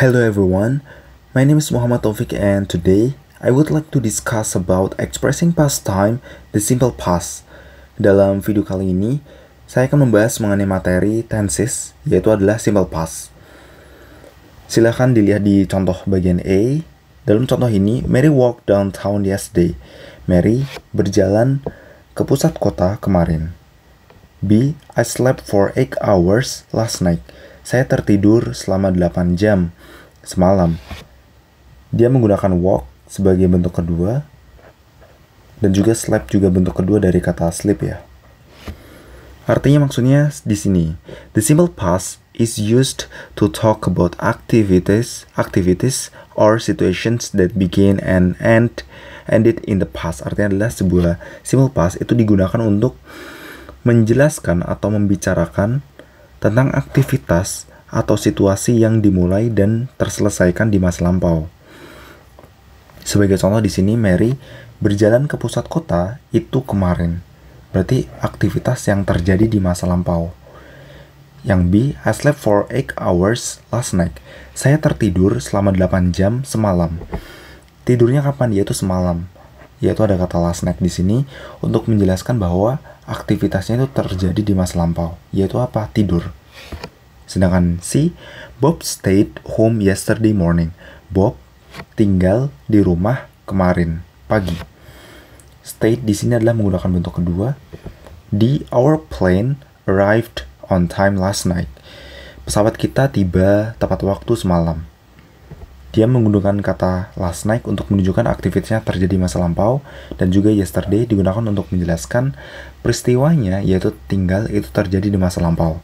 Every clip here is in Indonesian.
Hello everyone, my name is Muhammad Taufik and today I would like to discuss about expressing past time, the simple past. Dalam video kali ini, saya akan membahas mengenai materi tenses, yaitu adalah simple past. Silahkan dilihat di contoh bagian A. Dalam contoh ini, Mary walked downtown yesterday. Mary berjalan ke pusat kota kemarin. B. I slept for 8 hours last night. Saya tertidur selama 8 jam semalam. Dia menggunakan walk sebagai bentuk kedua dan juga slap juga bentuk kedua dari kata sleep ya. Artinya maksudnya di sini, the simple past is used to talk about activities, activities or situations that begin and end ended in the past. Artinya adalah sebuah simple past itu digunakan untuk menjelaskan atau membicarakan tentang aktivitas atau situasi yang dimulai dan terselesaikan di masa lampau. Sebagai contoh di sini Mary berjalan ke pusat kota itu kemarin. Berarti aktivitas yang terjadi di masa lampau. Yang B, I slept for 8 hours last night. Saya tertidur selama 8 jam semalam. Tidurnya kapan? Yaitu semalam. Yaitu ada kata last night di sini untuk menjelaskan bahwa aktivitasnya itu terjadi di masa lampau. Yaitu apa? Tidur. Sedangkan si Bob stayed home yesterday morning. Bob tinggal di rumah kemarin pagi. Stayed di sini adalah menggunakan bentuk kedua. The our plane arrived on time last night. Pesawat kita tiba tepat waktu semalam. Dia menggunakan kata last night untuk menunjukkan aktivitasnya terjadi masa lampau dan juga yesterday digunakan untuk menjelaskan peristiwanya yaitu tinggal itu terjadi di masa lampau.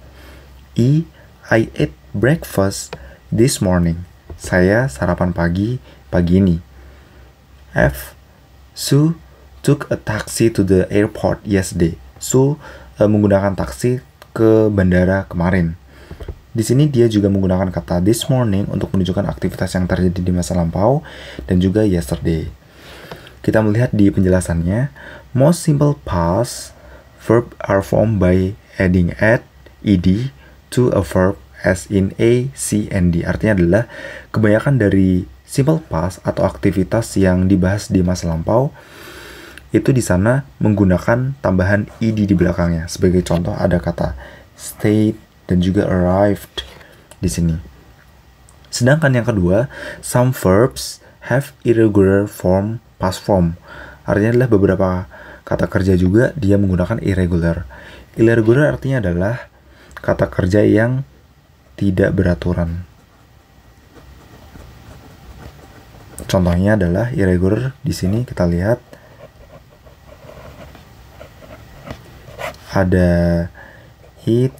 I e I ate breakfast this morning. Saya sarapan pagi pagi ini. F. Sue took a taxi to the airport yesterday. Sue uh, menggunakan taksi ke bandara kemarin. Di sini dia juga menggunakan kata this morning untuk menunjukkan aktivitas yang terjadi di masa lampau dan juga yesterday. Kita melihat di penjelasannya, most simple past verb are formed by adding at ed to a verb as in A, C, and D. Artinya adalah kebanyakan dari simple past atau aktivitas yang dibahas di masa lampau itu di sana menggunakan tambahan id di belakangnya. Sebagai contoh ada kata stayed dan juga arrived di sini. Sedangkan yang kedua, some verbs have irregular form past form. Artinya adalah beberapa kata kerja juga dia menggunakan irregular. Irregular artinya adalah kata kerja yang tidak beraturan. Contohnya adalah irregular di sini kita lihat ada hit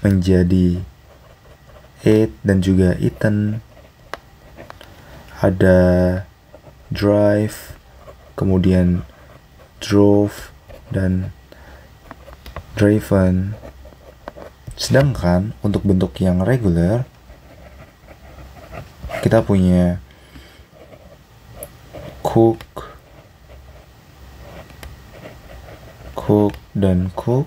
menjadi it dan juga eaten. Ada drive, kemudian drove dan driven Sedangkan untuk bentuk yang reguler, kita punya cook, cook, dan cook.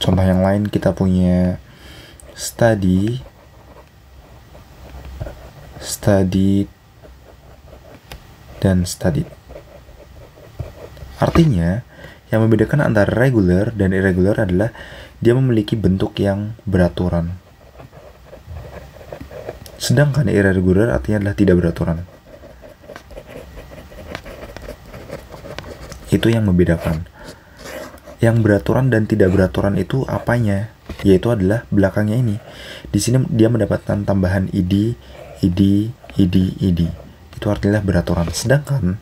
Contoh yang lain kita punya study, study, dan study. Artinya, yang membedakan antara regular dan irregular adalah dia memiliki bentuk yang beraturan. Sedangkan irregular artinya adalah tidak beraturan. Itu yang membedakan. Yang beraturan dan tidak beraturan itu apanya? Yaitu adalah belakangnya ini. Di sini dia mendapatkan tambahan id, id, id, id. Itu artinya beraturan. Sedangkan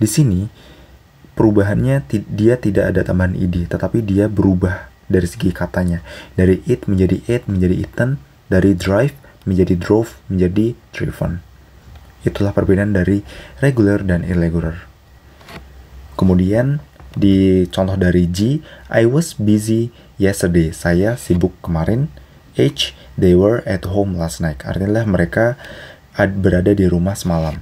di sini perubahannya dia tidak ada tambahan id, tetapi dia berubah dari segi katanya. Dari it menjadi it menjadi iten dari drive menjadi drove menjadi driven. Itulah perbedaan dari regular dan irregular. Kemudian di contoh dari G, I was busy yesterday. Saya sibuk kemarin. H, they were at home last night. Artinya mereka berada di rumah semalam.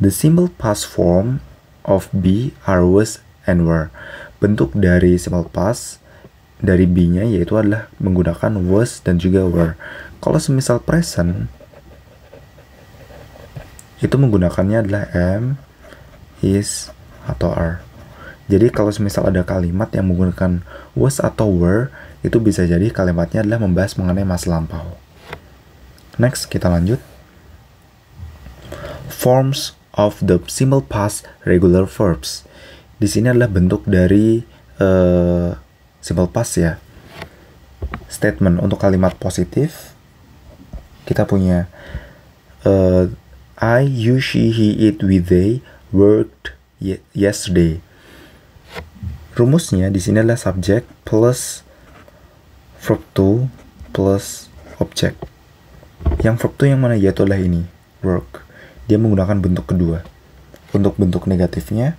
The simple past form of be, are, was, and were. Bentuk dari simple past dari b nya yaitu adalah menggunakan was dan juga were. Kalau semisal present, itu menggunakannya adalah am, is, atau are. Jadi kalau semisal ada kalimat yang menggunakan was atau were, itu bisa jadi kalimatnya adalah membahas mengenai masa lampau. Next, kita lanjut. Forms of the simple past regular verbs. Di sini adalah bentuk dari uh, simple past ya. Statement untuk kalimat positif kita punya uh, I, you, she, he, it, we, they worked yesterday. Rumusnya di sini adalah subject plus verb to plus objek. Yang verb to yang mana yaitu adalah ini work dia menggunakan bentuk kedua. Untuk bentuk negatifnya,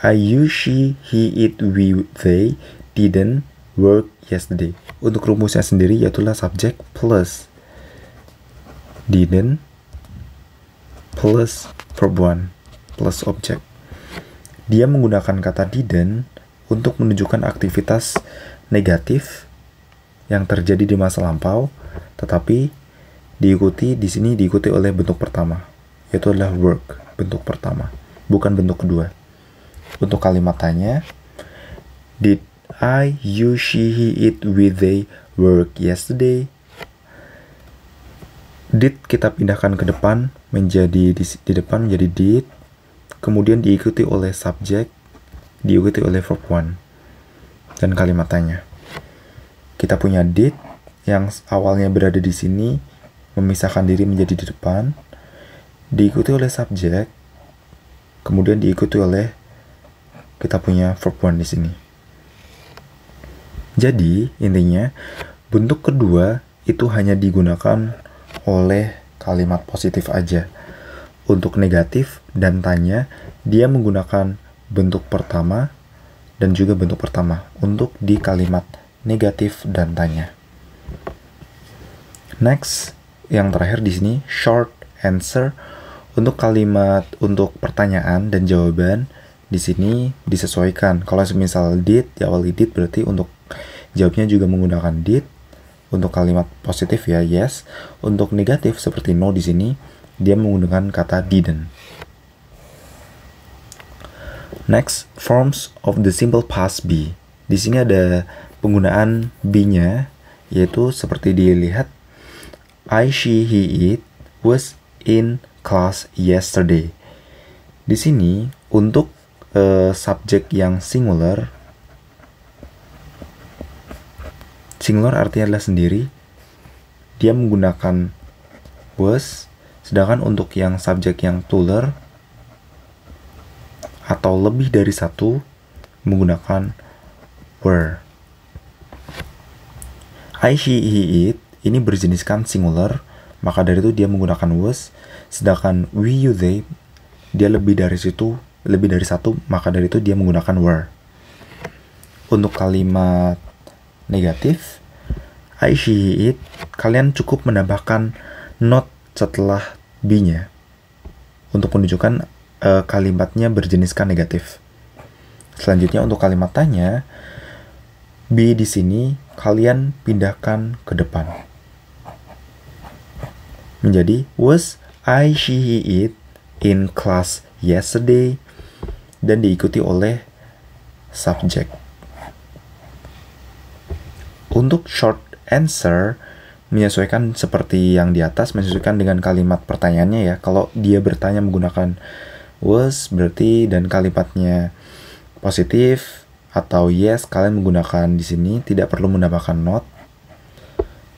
I, you, she, he, it, we, they didn't work yesterday. Untuk rumusnya sendiri yaitulah subjek plus didn't plus verb one plus objek. Dia menggunakan kata didn't untuk menunjukkan aktivitas negatif yang terjadi di masa lampau, tetapi diikuti di sini diikuti oleh bentuk pertama yaitu adalah work, bentuk pertama, bukan bentuk kedua. Untuk kalimat tanya, did I you she he it with they work yesterday? Did kita pindahkan ke depan menjadi di, di depan menjadi did, kemudian diikuti oleh subjek, diikuti oleh verb one dan kalimat tanya. Kita punya did yang awalnya berada di sini memisahkan diri menjadi di depan, diikuti oleh subjek, kemudian diikuti oleh kita punya verb one di sini. Jadi, intinya bentuk kedua itu hanya digunakan oleh kalimat positif aja. Untuk negatif dan tanya, dia menggunakan bentuk pertama dan juga bentuk pertama untuk di kalimat negatif dan tanya. Next, yang terakhir di sini short answer untuk kalimat untuk pertanyaan dan jawaban di sini disesuaikan. Kalau semisal did di awal did berarti untuk jawabnya juga menggunakan did. Untuk kalimat positif ya yes. Untuk negatif seperti no di sini dia menggunakan kata didn't. Next, forms of the simple past be. Di sini ada penggunaan be-nya yaitu seperti dilihat I, she, he, it was in class yesterday. Di sini untuk uh, subjek yang singular singular artinya adalah sendiri dia menggunakan was sedangkan untuk yang subjek yang plural atau lebih dari satu menggunakan were. I, she, he, it ini berjeniskan singular, maka dari itu dia menggunakan was Sedangkan we, you, they, dia lebih dari situ, lebih dari satu, maka dari itu dia menggunakan were. Untuk kalimat negatif, I, she, he, it, kalian cukup menambahkan not setelah be-nya untuk menunjukkan uh, kalimatnya berjeniskan negatif. Selanjutnya untuk kalimat tanya, be di sini kalian pindahkan ke depan. Menjadi was I, she, he, it in class yesterday dan diikuti oleh subject. Untuk short answer menyesuaikan seperti yang di atas menyesuaikan dengan kalimat pertanyaannya ya. Kalau dia bertanya menggunakan was berarti dan kalimatnya positif atau yes kalian menggunakan di sini tidak perlu menambahkan not.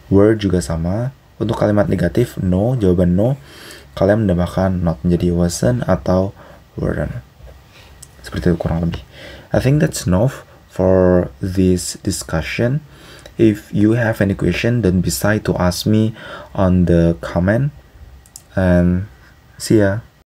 Were juga sama. Untuk kalimat negatif no jawaban no kalian menambahkan not menjadi wasn't atau weren't. Seperti itu kurang lebih. I think that's enough for this discussion. If you have any question, don't be shy to ask me on the comment. And see ya.